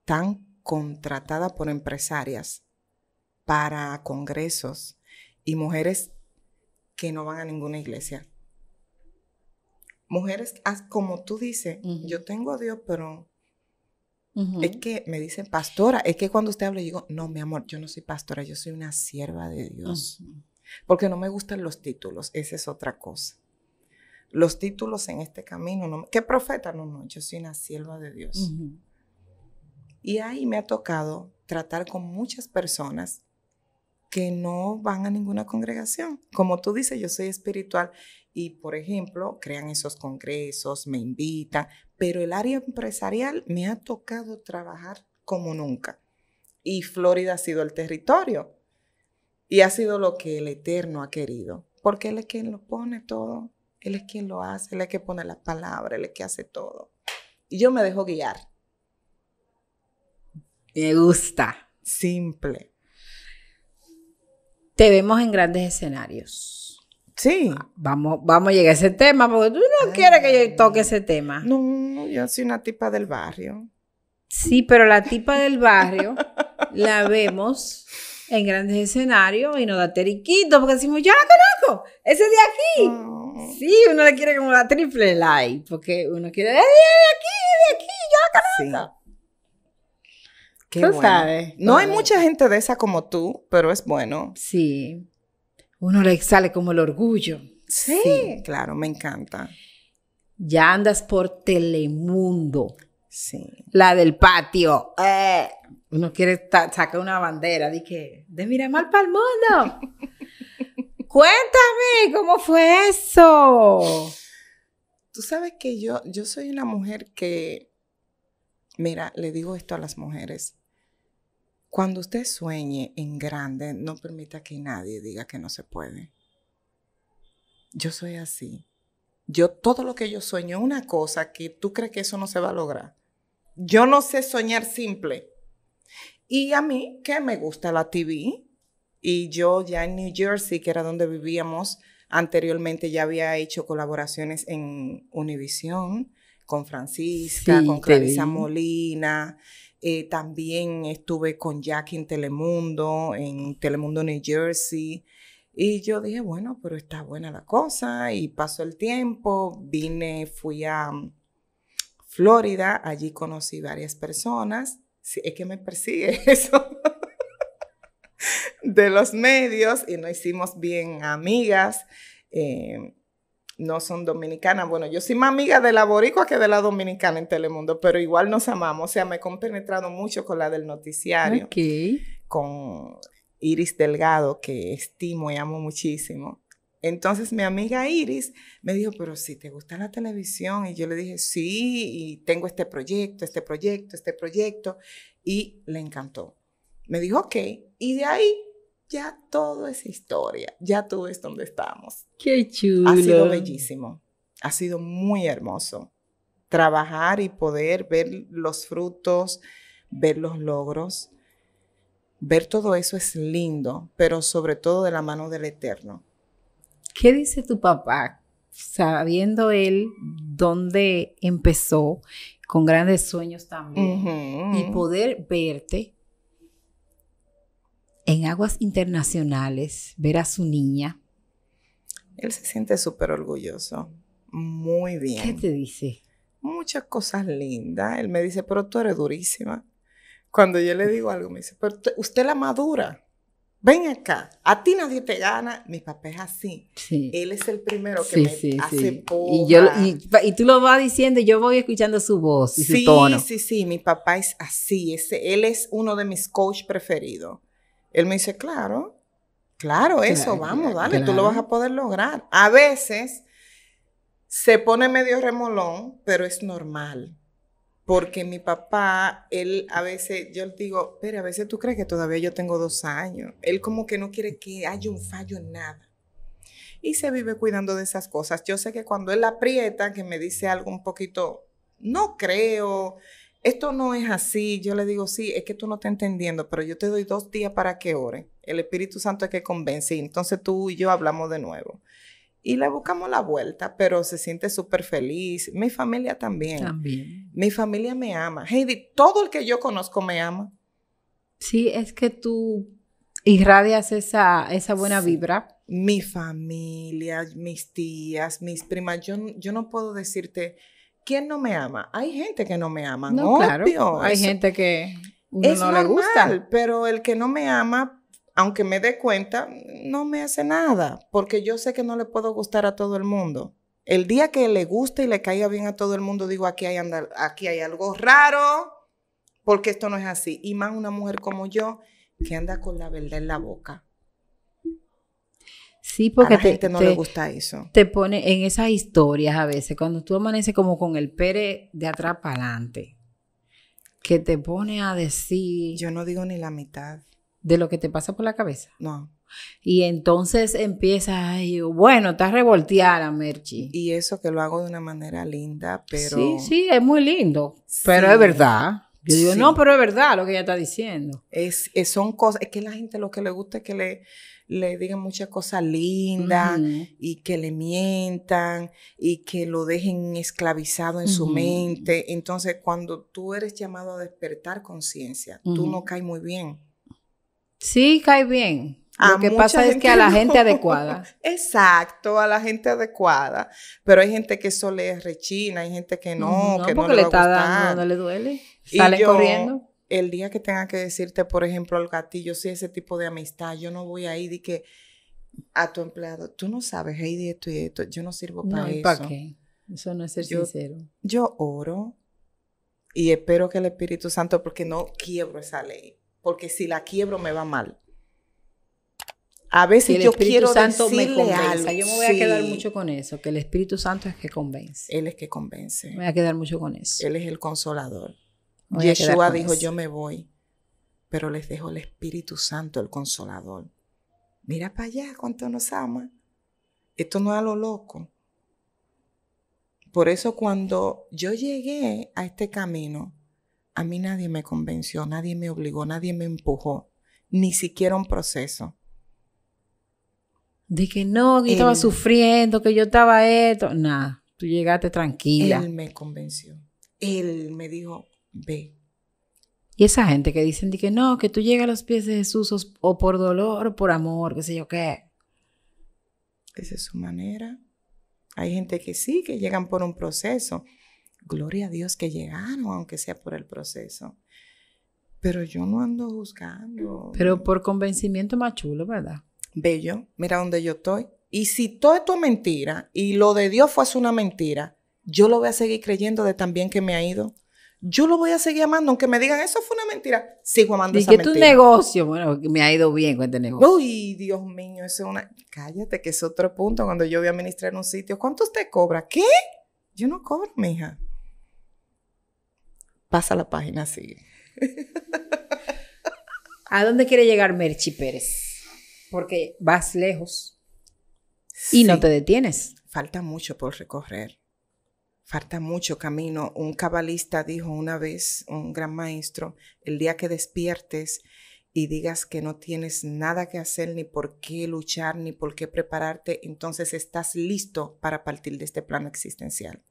tan contratada por empresarias para congresos y mujeres que no van a ninguna iglesia. Mujeres, como tú dices, yo tengo a Dios, pero es que me dicen pastora, es que cuando usted habla, yo digo, no, mi amor, yo no soy pastora, yo soy una sierva de Dios. Porque no me gustan los títulos, esa es otra cosa. Los títulos en este camino, no, ¿qué profeta? No, no, yo soy una sierva de Dios. Y ahí me ha tocado tratar con muchas personas que no van a ninguna congregación. Como tú dices, yo soy espiritual y, por ejemplo, crean esos congresos, me invitan, pero el área empresarial me ha tocado trabajar como nunca. Y Florida ha sido el territorio y ha sido lo que el Eterno ha querido, porque Él es quien lo pone todo, Él es quien lo hace, Él es quien pone las palabras, Él es quien hace todo. Y yo me dejo guiar. Me gusta. Simple. Te vemos en grandes escenarios. Sí. Vamos, vamos a llegar a ese tema, porque tú no quieres que yo toque ese tema. No, yo soy una tipa del barrio. Sí, pero la tipa del barrio la vemos en grandes escenarios y nos da teriquito, porque decimos, yo la conozco, ese de aquí. Sí, uno le quiere como la triple like, porque uno quiere, de aquí, de aquí, yo la conozco sabes. No hay mucha gente de esa como tú, pero es bueno. Sí. Uno le sale como el orgullo. Sí, claro, me encanta. Ya andas por Telemundo. Sí. La del patio. Eh. uno quiere sacar una bandera de que de Miramar para el mundo. Cuéntame, ¿cómo fue eso? Tú sabes que yo, yo soy una mujer que, mira, le digo esto a las mujeres. Cuando usted sueñe en grande, no permita que nadie diga que no se puede. Yo soy así. Yo todo lo que yo sueño una cosa que tú crees que eso no se va a lograr. Yo no sé soñar simple. Y a mí, que me gusta la TV, y yo ya en New Jersey, que era donde vivíamos anteriormente, ya había hecho colaboraciones en Univision con Francisca, con Clarisa Molina. Eh, también estuve con Jack en Telemundo, en Telemundo New Jersey. Y yo dije, bueno, pero está buena la cosa. Y pasó el tiempo, vine, fui a mm, Florida, allí conocí varias personas. es que me persigue eso de los medios y nos hicimos bien amigas. Em, no son dominicanas. Bueno, yo soy más amiga de la boricua que de la dominicana en Telemundo, pero igual nos amamos. O sea, me he compenetrado mucho con la del noticiario. Con Iris Delgado, que estimo y amo muchísimo. Entonces mi amiga Iris me dijo, pero si te gusta la televisión, y yo le dije, sí, y tengo este proyecto, este proyecto, este proyecto, y le encantó. Me dijo, ok, y de ahí ya todo es historia, ya tú es donde estamos. Qué chulo. Ha sido bellísimo, ha sido muy hermoso trabajar y poder ver los frutos, ver los logros. Ver todo eso es lindo, pero sobre todo de la mano del Eterno. ¿Qué dice tu papá? Sabiendo él dónde empezó, con grandes sueños también, y poder verte en aguas internacionales, ver a su niña. Él se siente súper orgulloso. Muy bien. ¿Qué te dice? Muchas cosas lindas. Él me dice, pero tú eres durísima. Cuando yo le digo algo, me dice, pero usted la madura. Ven acá, a ti nadie te gana. Mi papá es así. Sí. Él es el primero que me hace y, y, tú lo vas diciendo, yo voy escuchando su voz y su tono. Sí, sí, sí. Mi papá es así. él es uno de mis coaches preferidos. Él me dice, claro, claro, eso, vamos, dale, tú lo vas a poder lograr. A veces se pone medio remolón, pero es normal. Porque mi papá, él a veces, yo le digo, pero a veces tú crees que todavía yo tengo dos años. Él como que no quiere que haya un fallo en nada. Y se vive cuidando de esas cosas. Yo sé que cuando él aprieta, que me dice algo un poquito, no creo, esto no es así. Yo le digo, sí, es que tú no estás entendiendo, pero yo te doy dos días para que ores. El Espíritu Santo es que convence. Y entonces tú y yo hablamos de nuevo. Y le buscamos la vuelta, pero se siente súper feliz. Mi familia también. Mi familia me ama. Heidi, todo el que yo conozco me ama. Sí, es que tú irradias esa, esa buena vibra. Mi familia, mis tías, mis primas. yo no puedo decirte ¿quién no me ama? Hay gente que no me ama, no, Claro. Hay gente que no le gusta. Pero el que no me ama, aunque me dé cuenta, no me hace nada, porque yo sé que no le puedo gustar a todo el mundo. El día que le guste y le caiga bien a todo el mundo, digo, aquí hay, aquí hay algo raro, porque esto no es así. Y más una mujer como yo, que anda con la verdad en la boca. Sí, porque a gente no le gusta eso. Te pone en esas historias a veces, cuando tú amaneces como con el pere de atrás para adelante, que te pone a decir... Yo no digo ni la mitad. De lo que te pasa por la cabeza. No. Y entonces empieza, ay, bueno, estás revolteada, Merchi. Y eso que lo hago de una manera linda, pero... Sí, sí, es muy lindo, pero es verdad. Yo digo, no, pero es verdad lo que ella está diciendo. Es, son cosas, es que la gente lo que le gusta es que le le digan muchas cosas lindas y que le mientan y que lo dejen esclavizado en su mente. Entonces, cuando tú eres llamado a despertar conciencia, tú no caes muy bien. Sí, cae bien. lo que pasa es que a la gente adecuada. Exacto, a la gente adecuada. Pero hay gente que eso le rechina, hay gente que no, no que le, está dando, no le duele. Sale corriendo el día que tenga que decirte, por ejemplo, al gatillo, si ese tipo de amistad, yo no voy a ir que a tu empleado, tú no sabes, Heidi, esto y esto, yo no sirvo para eso. ¿Para qué? Eso no es ser sincero. Yo oro y espero que el Espíritu Santo, porque no quiebro esa ley, porque si la quiebro me va mal. A veces yo Espíritu quiero Santo me convence, Yo me voy a quedar mucho con eso, que el Espíritu Santo es que convence. Él es que convence. Me voy a quedar mucho con eso. Él es el consolador. Yeshua dijo, yo me voy, pero les dejo el Espíritu Santo, el Consolador. Mira para allá cuánto nos ama. Esto no es a lo loco. Por eso cuando yo llegué a este camino, a mí nadie me convenció, nadie me obligó, nadie me empujó, ni siquiera un proceso. De que no, que estaba sufriendo, que yo estaba esto. Nada, tú llegaste tranquila. Él me convenció. Él me dijo, Ve. Y esa gente que dicen que no, que tú llegas a los pies de Jesús o, por dolor o por amor, qué sé yo qué. Esa es su manera. Hay gente que sí, que llegan por un proceso. Gloria a Dios que llegaron, aunque sea por el proceso. Pero yo no ando juzgando. Pero por convencimiento más chulo, ¿verdad? Bello, mira dónde yo estoy. Y si todo esto es mentira y lo de Dios fuese una mentira, yo lo voy a seguir creyendo de tan bien que me ha ido yo lo voy a seguir amando, aunque me digan eso fue una mentira, sigo amando esa mentira. Y que tu negocio, bueno, me ha ido bien con este negocio. Uy, Dios mío, eso es una... Cállate, que es otro punto cuando yo voy a administrar un sitio. ¿Cuánto usted cobra? ¿Qué? Yo no cobro, mija. Pasa la página, sigue. ¿A dónde quiere llegar Merchi Pérez? Porque vas lejos y no te detienes. Falta mucho por recorrer falta mucho camino. Un cabalista dijo una vez, un gran maestro, el día que despiertes y digas que no tienes nada que hacer, ni por qué luchar, ni por qué prepararte, entonces estás listo para partir de este plano existencial.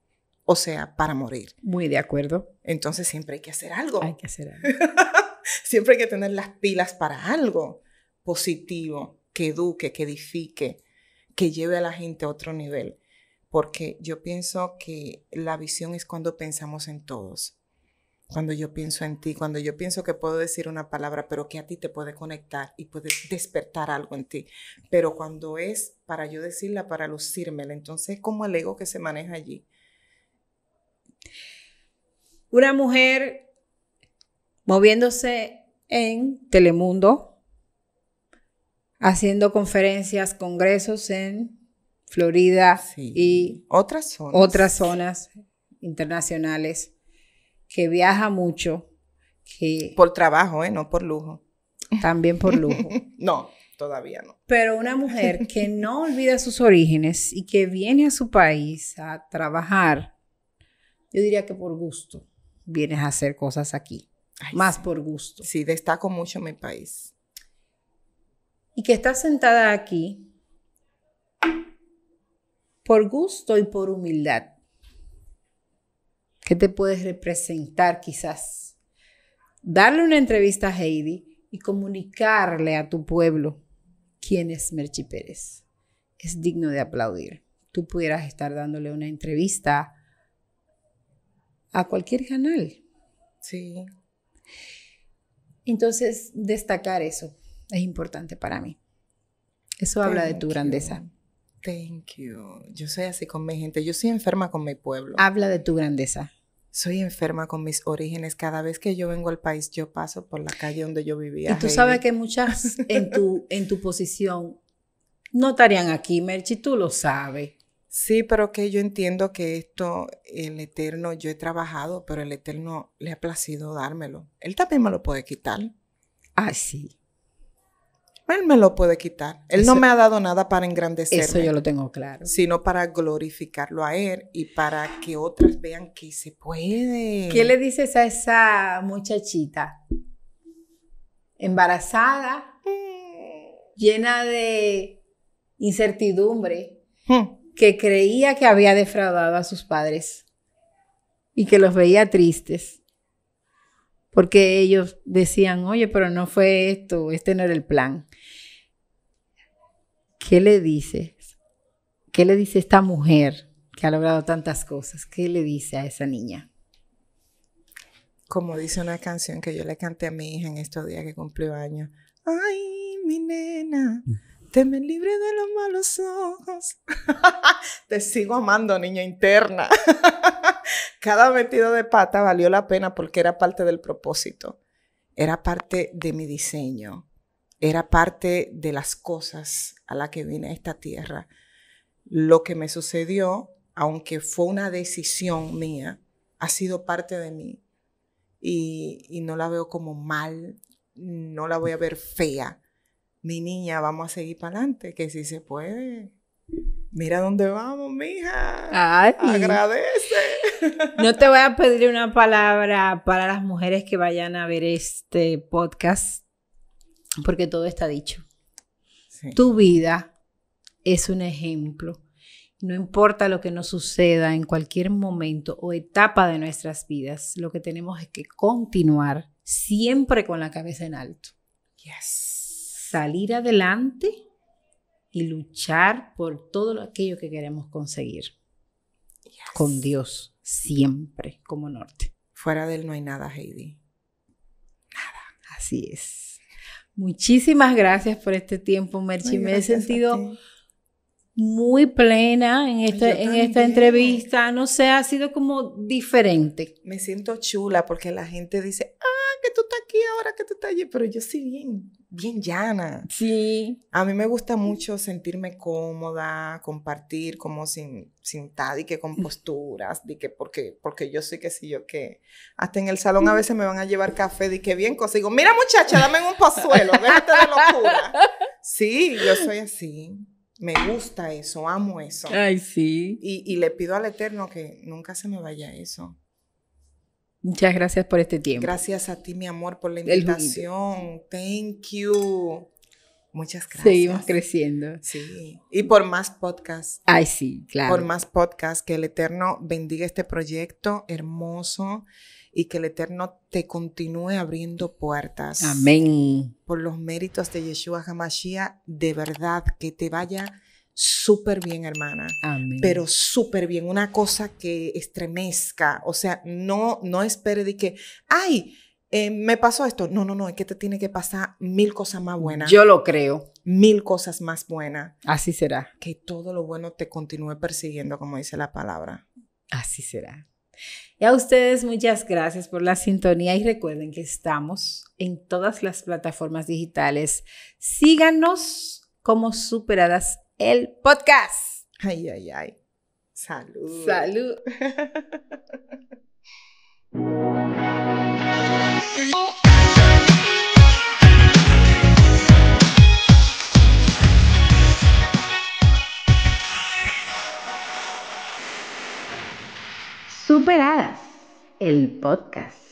O sea, para morir. Muy de acuerdo. Entonces siempre hay que hacer algo. Hay que hacer algo. siempre hay que tener las pilas para algo positivo, que eduque, que edifique, que lleve a la gente a otro nivel porque yo pienso que la visión es cuando pensamos en todos. Cuando yo pienso en ti, cuando yo pienso que puedo decir una palabra, pero que a ti te puede conectar y puede despertar algo en ti. Pero cuando es para yo decirla, para lucírmela, entonces es como el ego que se maneja allí. Una mujer moviéndose en Telemundo, haciendo conferencias, congresos en Florida y otras zonas. otras zonas internacionales, que viaja mucho. Que por trabajo, ¿eh? no por lujo. También por lujo. no, todavía no. Pero una mujer que no olvida sus orígenes y que viene a su país a trabajar, yo diría que por gusto vienes a hacer cosas aquí. más por gusto. Sí, destaco mucho mi país. Y que está sentada aquí por gusto y por humildad. ¿Qué te puedes representar quizás? Darle una entrevista a Heidi y comunicarle a tu pueblo quién es Merchi Pérez. Es digno de aplaudir. Tú pudieras estar dándole una entrevista a cualquier canal. Sí. Entonces, destacar eso es importante para mí. Eso habla de tu grandeza. Thank you. Yo soy así con mi gente. Yo soy enferma con mi pueblo. Habla de tu grandeza. Soy enferma con mis orígenes. Cada vez que yo vengo al país, yo paso por la calle donde yo vivía. Y tú sabes que muchas en tu, en tu posición no estarían aquí, Merchi, tú lo sabes. Sí, pero que yo entiendo que esto, el Eterno, yo he trabajado, pero el Eterno le ha placido dármelo. Él también me lo puede quitar. Ah, sí. Él me lo puede quitar. Él no me ha dado nada para engrandecerme. Eso yo lo tengo claro. Sino para glorificarlo a Él y para que otras vean que se puede. ¿Qué le dices a esa muchachita? Embarazada, llena de incertidumbre, hmm. que creía que había defraudado a sus padres y que los veía tristes porque ellos decían, oye, pero no fue esto, este no era el plan. ¿Qué le dices? ¿Qué le dice esta mujer que ha logrado tantas cosas? ¿Qué le dice a esa niña? Como dice una canción que yo le canté a mi hija en estos días que cumplió años. Ay, mi nena, mm. te me libre de los malos ojos. te sigo amando, niña interna. Cada metido de pata valió la pena porque era parte del propósito, era parte de mi diseño, era parte de las cosas a las que vine a esta tierra. Lo que me sucedió, aunque fue una decisión mía, ha sido parte de mí y, no la veo como mal, no la voy a ver fea mi niña, vamos a seguir para adelante, que si se puede, Mira dónde vamos, mija. Ay. Agradece. No te voy a pedir una palabra para las mujeres que vayan a ver este podcast, porque todo está dicho. Tu vida es un ejemplo. No importa lo que nos suceda en cualquier momento o etapa de nuestras vidas, lo que tenemos es que continuar siempre con la cabeza en alto. Yes. Salir adelante y luchar por todo aquello que queremos conseguir. Con Dios, siempre como norte. Fuera de él no hay nada, Heidi. Nada, así es. Muchísimas gracias por este tiempo, Merchi. Me he sentido muy plena en esta, en esta entrevista. No sé, ha sido como diferente. Me siento chula porque la gente dice, que tú estás aquí ahora, que tú estás allí, pero yo soy bien, bien llana. Sí. A mí me gusta mucho sentirme cómoda, compartir como sin, sin tal y que con mm. posturas, di que porque, porque yo soy que si yo que hasta en el salón a mm. veces me van a llevar café, de que bien consigo, mira muchacha, dame un pozuelo, déjate de locura. Sí, yo soy así. Me gusta eso, amo eso. Ay, sí. y le pido al Eterno que nunca se me vaya eso. Muchas gracias por este tiempo. Gracias a ti, mi amor, por la invitación. Thank you. Muchas gracias. Seguimos creciendo. Sí. Y por más podcasts. Ay, sí, claro. Por más podcasts. Que el Eterno bendiga este proyecto hermoso y que el Eterno te continúe abriendo puertas. Amén. Por los méritos de Yeshua Hamashiach, de verdad, que te vaya súper bien, hermana. Pero súper bien, una cosa que estremezca. O sea, no, no espere de que, ay, eh, me pasó esto. No, no, no, es que te tiene que pasar mil cosas más buenas. Yo lo creo. Mil cosas más buenas. Así será. Que todo lo bueno te continúe persiguiendo, como dice la palabra. Así será. Y a ustedes muchas gracias por la sintonía y recuerden que estamos en todas las plataformas digitales. Síganos como superadas el podcast. Ay, ay, ay. Salud. Salud. Superadas, el podcast.